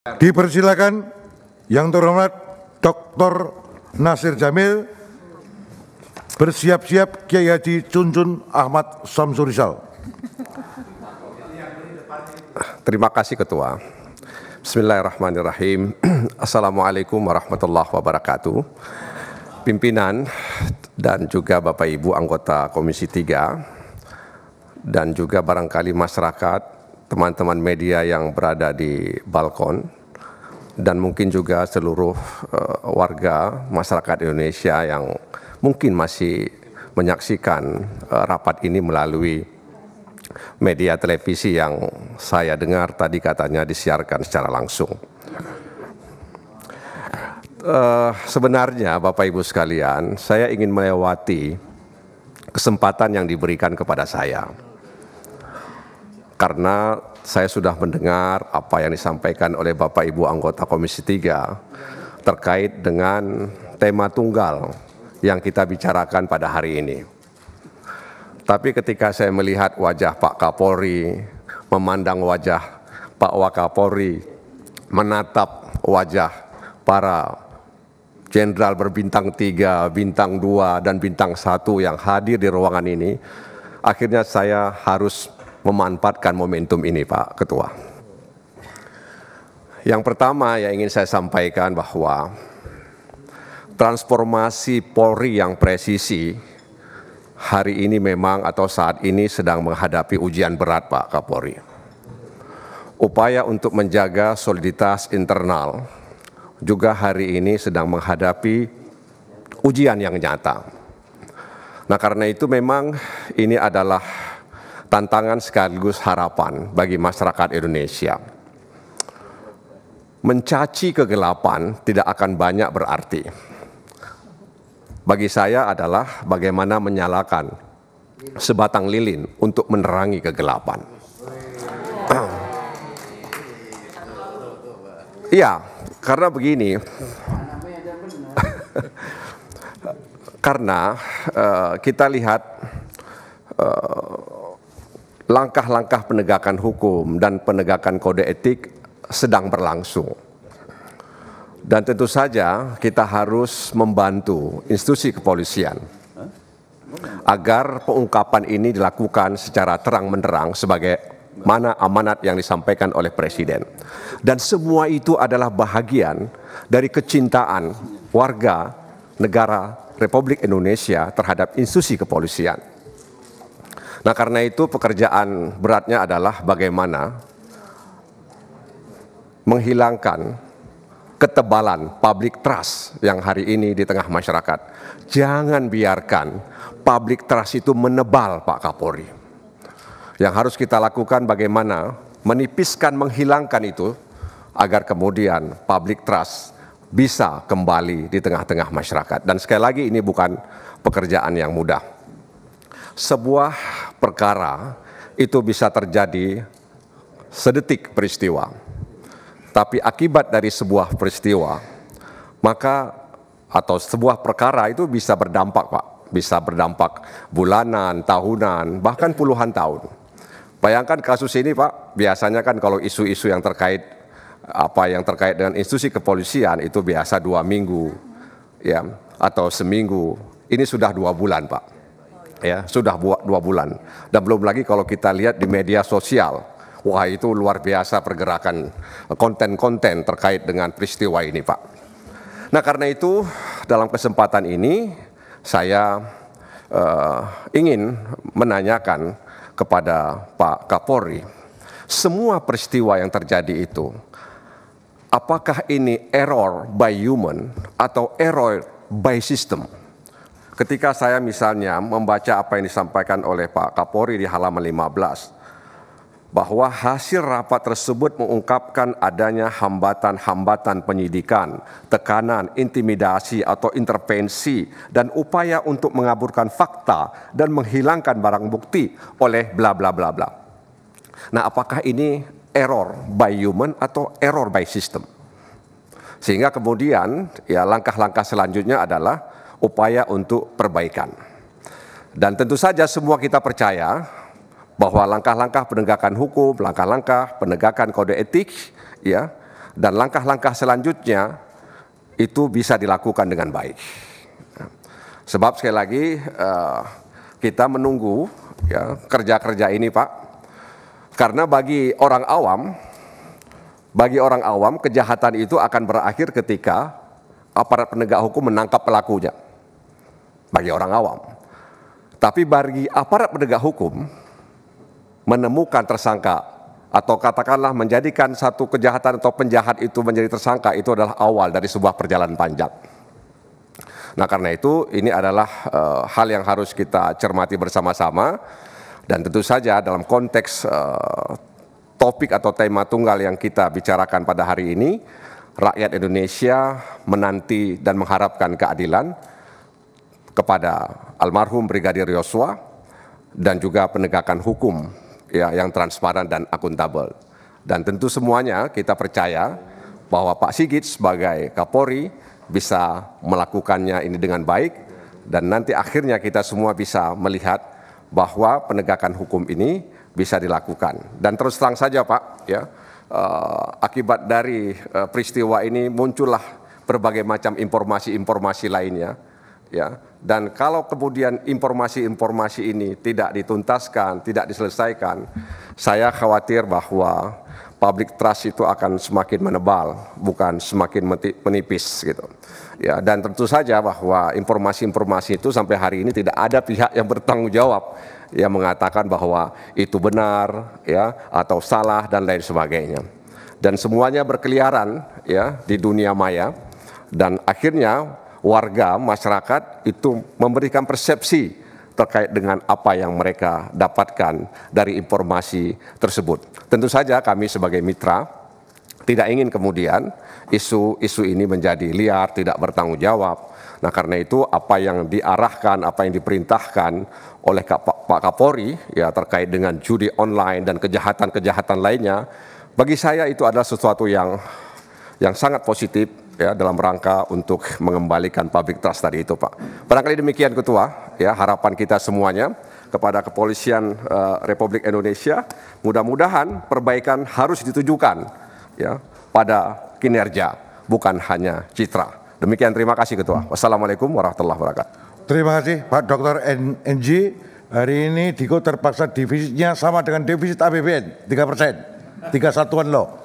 Dipersilakan yang terhormat Dr. Nasir Jamil bersiap-siap Kiai Haji Cuncun Ahmad Samsurizal. Terima kasih Ketua. Bismillahirrahmanirrahim. Assalamualaikum warahmatullahi wabarakatuh. Pimpinan dan juga Bapak Ibu anggota Komisi 3 dan juga barangkali masyarakat teman-teman media yang berada di balkon dan mungkin juga seluruh uh, warga masyarakat Indonesia yang mungkin masih menyaksikan uh, rapat ini melalui media televisi yang saya dengar tadi katanya disiarkan secara langsung. Uh, sebenarnya Bapak Ibu sekalian, saya ingin melewati kesempatan yang diberikan kepada saya karena saya sudah mendengar apa yang disampaikan oleh Bapak Ibu anggota Komisi 3 terkait dengan tema tunggal yang kita bicarakan pada hari ini. Tapi ketika saya melihat wajah Pak Kapolri, memandang wajah Pak Wakapolri, menatap wajah para jenderal berbintang tiga, bintang dua, dan bintang satu yang hadir di ruangan ini, akhirnya saya harus memanfaatkan momentum ini Pak Ketua. Yang pertama yang ingin saya sampaikan bahwa transformasi Polri yang presisi hari ini memang atau saat ini sedang menghadapi ujian berat Pak Kapolri. Upaya untuk menjaga soliditas internal juga hari ini sedang menghadapi ujian yang nyata. Nah karena itu memang ini adalah tantangan sekaligus harapan bagi masyarakat Indonesia. Mencaci kegelapan tidak akan banyak berarti. Bagi saya adalah bagaimana menyalakan sebatang lilin untuk menerangi kegelapan. Iya, karena begini. karena uh, kita lihat uh, langkah-langkah penegakan hukum dan penegakan kode etik sedang berlangsung. Dan tentu saja kita harus membantu institusi kepolisian agar pengungkapan ini dilakukan secara terang menerang sebagai mana amanat yang disampaikan oleh presiden. Dan semua itu adalah bahagian dari kecintaan warga negara Republik Indonesia terhadap institusi kepolisian. Nah karena itu pekerjaan beratnya adalah bagaimana menghilangkan ketebalan public trust yang hari ini di tengah masyarakat. Jangan biarkan public trust itu menebal Pak Kapolri. Yang harus kita lakukan bagaimana menipiskan, menghilangkan itu agar kemudian public trust bisa kembali di tengah-tengah masyarakat. Dan sekali lagi ini bukan pekerjaan yang mudah. Sebuah perkara itu bisa terjadi sedetik peristiwa. Tapi akibat dari sebuah peristiwa, maka atau sebuah perkara itu bisa berdampak, Pak. Bisa berdampak bulanan, tahunan, bahkan puluhan tahun. Bayangkan kasus ini, Pak, biasanya kan kalau isu-isu yang terkait apa yang terkait dengan institusi kepolisian itu biasa dua minggu, ya, atau seminggu. Ini sudah dua bulan, Pak ya sudah buat dua bulan dan belum lagi kalau kita lihat di media sosial wah itu luar biasa pergerakan konten-konten terkait dengan peristiwa ini Pak nah karena itu dalam kesempatan ini saya uh, ingin menanyakan kepada Pak Kapolri semua peristiwa yang terjadi itu apakah ini error by human atau error by system Ketika saya misalnya membaca apa yang disampaikan oleh Pak Kapolri di halaman 15, bahwa hasil rapat tersebut mengungkapkan adanya hambatan-hambatan penyidikan, tekanan, intimidasi atau intervensi, dan upaya untuk mengaburkan fakta dan menghilangkan barang bukti oleh bla bla bla bla. Nah apakah ini error by human atau error by system? Sehingga kemudian ya langkah-langkah selanjutnya adalah upaya untuk perbaikan. Dan tentu saja semua kita percaya bahwa langkah-langkah penegakan hukum, langkah-langkah penegakan kode etik, ya, dan langkah-langkah selanjutnya itu bisa dilakukan dengan baik. Sebab sekali lagi eh, kita menunggu kerja ya, kerja-kerja ini, Pak, karena bagi orang awam bagi orang awam kejahatan itu akan berakhir ketika aparat penegak hukum menangkap pelakunya bagi orang awam. Tapi bagi aparat penegak hukum, menemukan tersangka atau katakanlah menjadikan satu kejahatan atau penjahat itu menjadi tersangka itu adalah awal dari sebuah perjalanan panjang. Nah karena itu ini adalah e, hal yang harus kita cermati bersama-sama dan tentu saja dalam konteks e, topik atau tema tunggal yang kita bicarakan pada hari ini rakyat Indonesia menanti dan mengharapkan keadilan kepada almarhum Brigadir Yosua dan juga penegakan hukum ya yang transparan dan akuntabel. Dan tentu semuanya kita percaya bahwa Pak Sigit sebagai Kapolri bisa melakukannya ini dengan baik dan nanti akhirnya kita semua bisa melihat bahwa penegakan hukum ini bisa dilakukan. Dan terus terang saja Pak, ya uh, akibat dari uh, peristiwa ini muncullah berbagai macam informasi-informasi lainnya ya. Dan kalau kemudian informasi-informasi ini tidak dituntaskan, tidak diselesaikan, saya khawatir bahwa public trust itu akan semakin menebal, bukan semakin menipis gitu. Ya, dan tentu saja bahwa informasi-informasi itu sampai hari ini tidak ada pihak yang bertanggung jawab yang mengatakan bahwa itu benar ya atau salah dan lain sebagainya. Dan semuanya berkeliaran ya di dunia maya dan akhirnya warga masyarakat itu memberikan persepsi terkait dengan apa yang mereka dapatkan dari informasi tersebut. Tentu saja kami sebagai mitra tidak ingin kemudian isu-isu ini menjadi liar, tidak bertanggung jawab. Nah karena itu apa yang diarahkan, apa yang diperintahkan oleh Pak Kapolri ya terkait dengan judi online dan kejahatan-kejahatan lainnya, bagi saya itu adalah sesuatu yang yang sangat positif ya dalam rangka untuk mengembalikan public trust tadi itu Pak. Barangkali demikian Ketua, ya harapan kita semuanya kepada kepolisian uh, Republik Indonesia, mudah-mudahan perbaikan harus ditujukan ya pada kinerja bukan hanya citra. Demikian terima kasih Ketua. Wassalamualaikum warahmatullahi wabarakatuh. Terima kasih Pak Dr. NG. Hari ini Diko terpaksa defisitnya sama dengan defisit APBN 3 persen, tiga satuan loh.